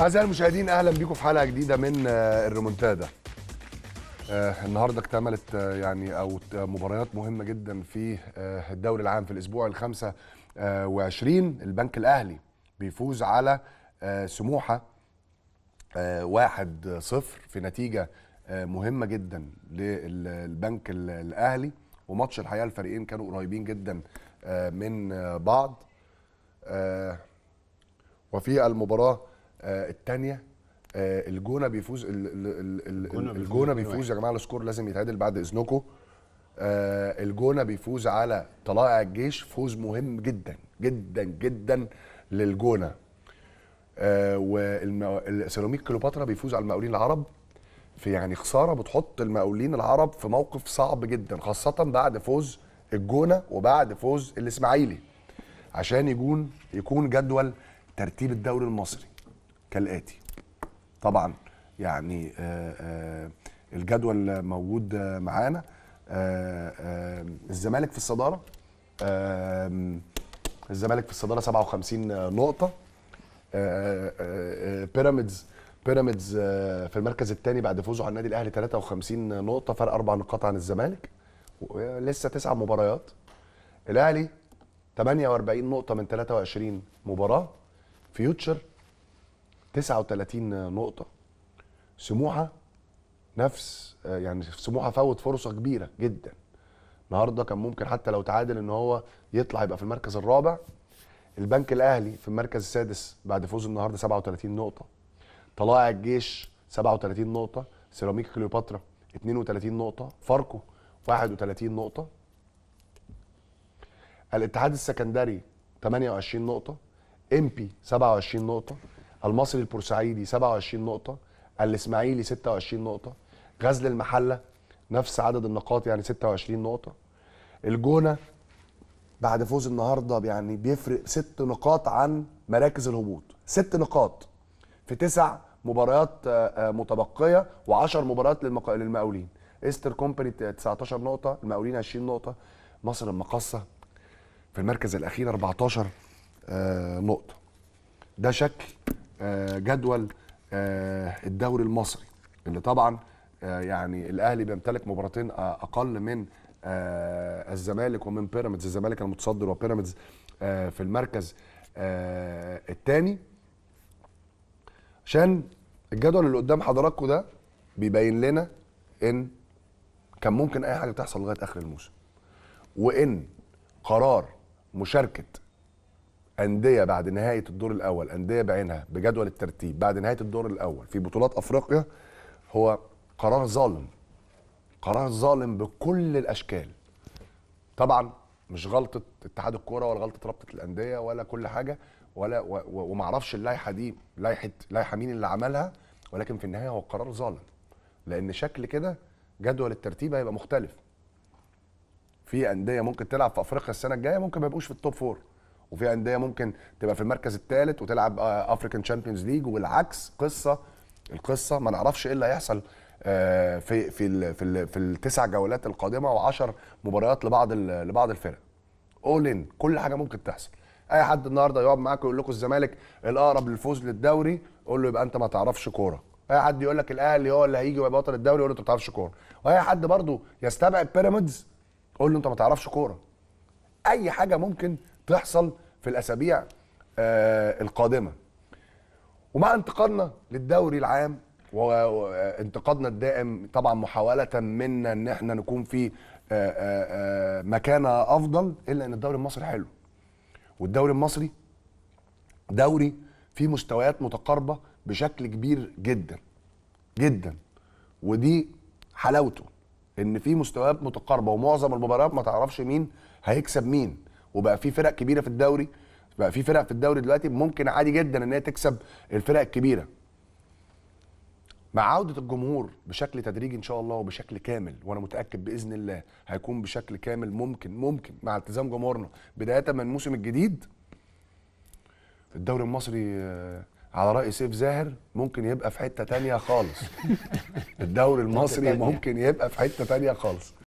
اعزائي المشاهدين اهلا بيكم في حلقه جديده من آه، الريمونتادا آه، النهارده اكتملت آه، يعني او مباريات مهمه جدا في الدوري العام في الاسبوع ال 25 البنك الاهلي بيفوز على سموحه 1-0 في نتيجه مهمه جدا للبنك الاهلي وماتش الحقيقه الفريقين كانوا قريبين جدا من بعض وفي المباراه آه، الثانيه آه، الجونه بيفوز الجونه بيفوز يا جماعه السكور لازم يتعدل بعد اذنكم آه، الجونه بيفوز على طلائع الجيش فوز مهم جدا جدا جدا للجونه وسيراميك كليوباترا بيفوز على المقاولين العرب في يعني خساره بتحط المقاولين العرب في موقف صعب جدا خاصه بعد فوز الجونه وبعد فوز الاسماعيلي عشان يكون يكون جدول ترتيب الدوري المصري كالاتي طبعا يعني آه، آه، الجدول موجود آه، معانا الزمالك في الصداره الزمالك في الصداره 57 نقطه بيراميدز بيراميدز في المركز الثاني بعد فوزه على النادي الاهلي 53 نقطه فرق اربع نقاط عن الزمالك لسه تسع مباريات الاهلي 48 نقطه من 23 مباراه فيوتشر 39 نقطه سموحه نفس آه، يعني سموحه فوت فرصه كبيره جدا النهارده كان ممكن حتى لو تعادل ان هو يطلع يبقى في المركز الرابع البنك الاهلي في المركز السادس بعد فوزه النهارده 37 نقطه طلائع الجيش 37 نقطه سيراميك كليوباترا 32 نقطه فاركو 31 نقطه الاتحاد السكندري 28 نقطه امبي 27 نقطه المصري البورسعيدي 27 نقطه الاسماعيلي 26 نقطه غزل المحله نفس عدد النقاط يعني 26 نقطه الجونه بعد فوز النهارده يعني بيفرق ست نقاط عن مراكز الهبوط ست نقاط في تسع مباريات آه، آه، متبقيه و10 مباريات للمقاولين استر كومباني 19 نقطه المقاولين 20 نقطه مصر المقاصه في المركز الاخير 14 آه، نقطه ده شكل آه، جدول آه، الدوري المصري اللي طبعا آه، يعني الاهلي بيمتلك مباراتين اقل من الزمالك ومن بيراميدز الزمالك المتصدر وبيراميدز في المركز الثاني عشان الجدول اللي قدام حضراتكم ده بيبين لنا ان كان ممكن اي حاجه تحصل لغايه اخر الموسم وان قرار مشاركه انديه بعد نهايه الدور الاول انديه بعينها بجدول الترتيب بعد نهايه الدور الاول في بطولات افريقيا هو قرار ظالم قرار ظالم بكل الاشكال طبعا مش غلطه اتحاد الكوره ولا غلطه رابطه الانديه ولا كل حاجه ولا ومعرفش اللائحه دي لائحه لائحه مين اللي عملها ولكن في النهايه هو قرار ظالم لان شكل كده جدول الترتيب هيبقى مختلف في انديه ممكن تلعب في افريقيا السنه الجايه ممكن ما يبقوش في التوب فور وفي انديه ممكن تبقى في المركز الثالث وتلعب افريكان تشامبيونز ليج والعكس قصه القصه ما نعرفش ايه اللي هيحصل آه، في في الـ في, الـ في التسع جولات القادمه و10 مباريات لبعض لبعض الفرق اول ان كل حاجه ممكن تحصل اي حد النهارده يقعد معاك ويقول لكم الزمالك الاقرب للفوز للدوري قول له يبقى انت ما تعرفش كوره اي حد يقول لك الاهلي هو اللي هيجي ويبقى بطل الدوري قول له انت ما تعرفش كوره واي حد برضه يستبعد بيراميدز قول له انت ما تعرفش كوره اي حاجه ممكن تحصل في الاسابيع آه، القادمه ومع انتقادنا للدوري العام وانتقادنا الدائم طبعا محاوله منا ان احنا نكون في آه، آه، مكانه افضل الا ان الدوري المصري حلو والدوري المصري دوري فيه مستويات متقاربه بشكل كبير جدا جدا ودي حلاوته ان في مستويات متقاربه ومعظم المباريات ما تعرفش مين هيكسب مين وبقى في فرق كبيره في الدوري بقى في فرق في الدوري دلوقتي ممكن عادي جدا ان هي تكسب الفرق الكبيره مع عودة الجمهور بشكل تدريجي إن شاء الله وبشكل كامل وأنا متأكد بإذن الله هيكون بشكل كامل ممكن ممكن مع التزام جمهورنا بداية من الموسم الجديد الدوري المصري آه، على رأي سيف زاهر ممكن يبقى في حتة تانية خالص الدوري المصري ممكن يبقى في حتة تانية خالص